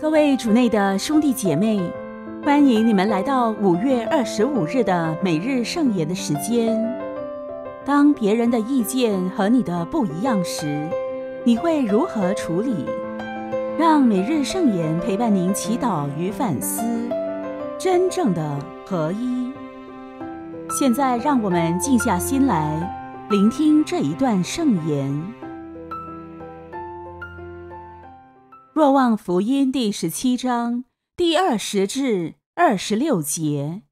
各位主内的兄弟姐妹，欢迎你们来到五月二十五日的每日圣言的时间。当别人的意见和你的不一样时，你会如何处理？让每日圣言陪伴您祈祷与反思，真正的合一。现在，让我们静下心来，聆听这一段圣言。《若望福音》第十七章第二十至二十六节。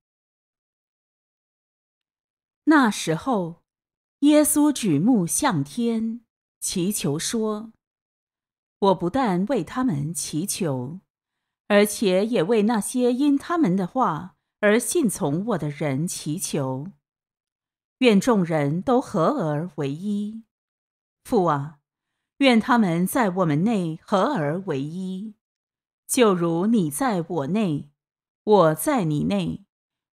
那时候，耶稣举目向天祈求说：“我不但为他们祈求，而且也为那些因他们的话而信从我的人祈求，愿众人都合而为一，父啊。”愿他们在我们内合而为一，就如你在我内，我在你内，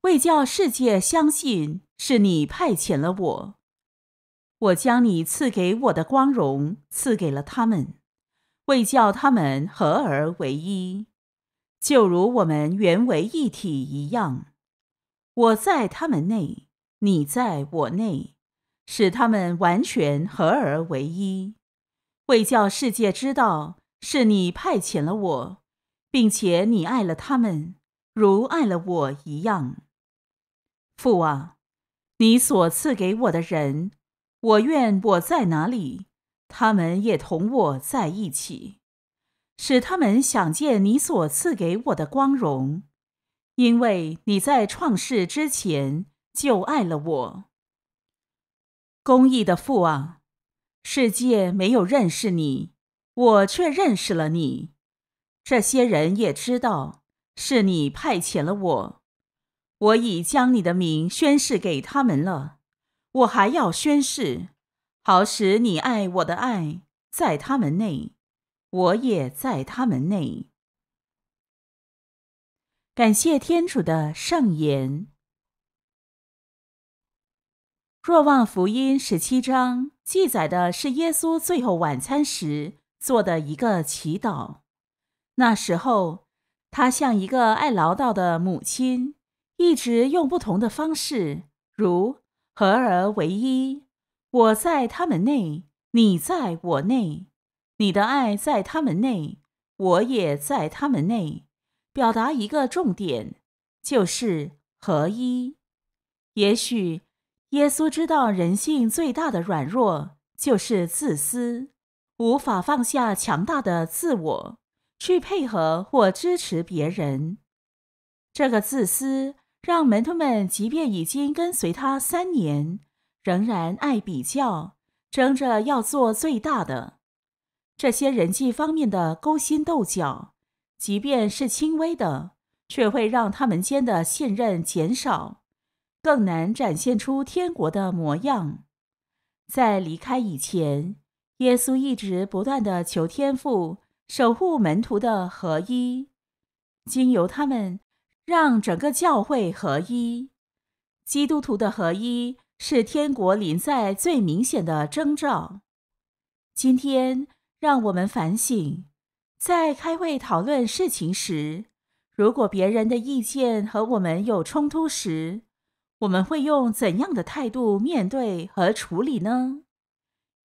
为叫世界相信是你派遣了我。我将你赐给我的光荣赐给了他们，为叫他们合而为一，就如我们原为一体一样。我在他们内，你在我内，使他们完全合而为一。为叫世界知道是你派遣了我，并且你爱了他们如爱了我一样，父王，你所赐给我的人，我愿我在哪里，他们也同我在一起，使他们想见你所赐给我的光荣，因为你在创世之前就爱了我，公义的父王。世界没有认识你，我却认识了你。这些人也知道是你派遣了我。我已将你的名宣誓给他们了。我还要宣誓，好使你爱我的爱在他们内，我也在他们内。感谢天主的圣言。若望福音十七章。记载的是耶稣最后晚餐时做的一个祈祷。那时候，他像一个爱唠叨的母亲，一直用不同的方式，如“合而为一”，“我在他们内，你在我内，你的爱在他们内，我也在他们内”，表达一个重点，就是合一。也许。耶稣知道人性最大的软弱就是自私，无法放下强大的自我去配合或支持别人。这个自私让门徒们即便已经跟随他三年，仍然爱比较，争着要做最大的。这些人际方面的勾心斗角，即便是轻微的，却会让他们间的信任减少。更难展现出天国的模样。在离开以前，耶稣一直不断的求天父守护门徒的合一，经由他们让整个教会合一。基督徒的合一，是天国临在最明显的征兆。今天，让我们反省：在开会讨论事情时，如果别人的意见和我们有冲突时，我们会用怎样的态度面对和处理呢？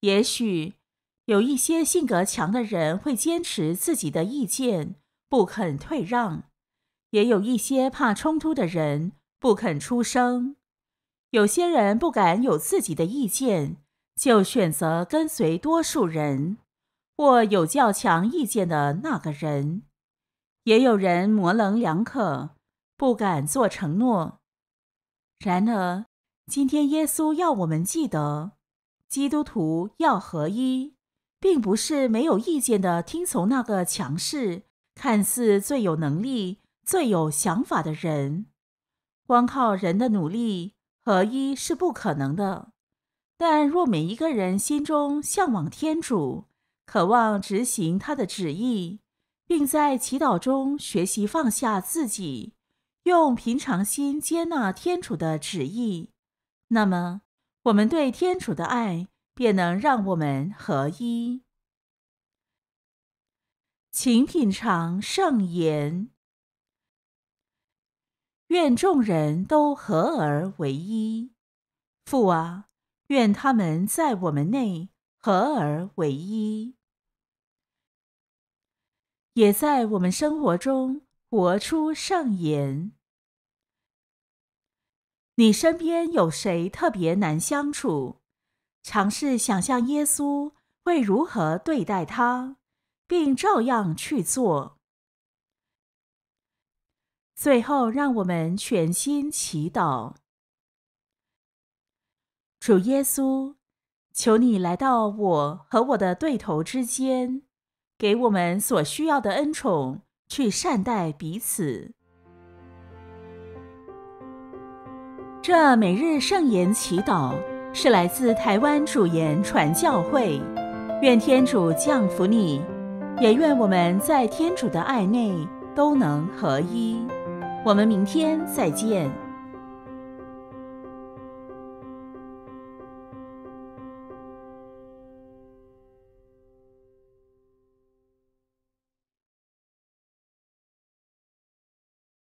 也许有一些性格强的人会坚持自己的意见，不肯退让；也有一些怕冲突的人不肯出声；有些人不敢有自己的意见，就选择跟随多数人或有较强意见的那个人；也有人模棱两可，不敢做承诺。然而，今天耶稣要我们记得，基督徒要合一，并不是没有意见的听从那个强势、看似最有能力、最有想法的人。光靠人的努力，合一是不可能的。但若每一个人心中向往天主，渴望执行他的旨意，并在祈祷中学习放下自己。用平常心接纳天主的旨意，那么我们对天主的爱便能让我们合一。请品尝圣言，愿众人都合而为一。父啊，愿他们在我们内合而为一，也在我们生活中活出圣言。你身边有谁特别难相处？尝试想象耶稣会如何对待他，并照样去做。最后，让我们全心祈祷：主耶稣，求你来到我和我的对头之间，给我们所需要的恩宠，去善待彼此。这每日圣言祈祷是来自台湾主言传教会，愿天主降福你，也愿我们在天主的爱内都能合一。我们明天再见。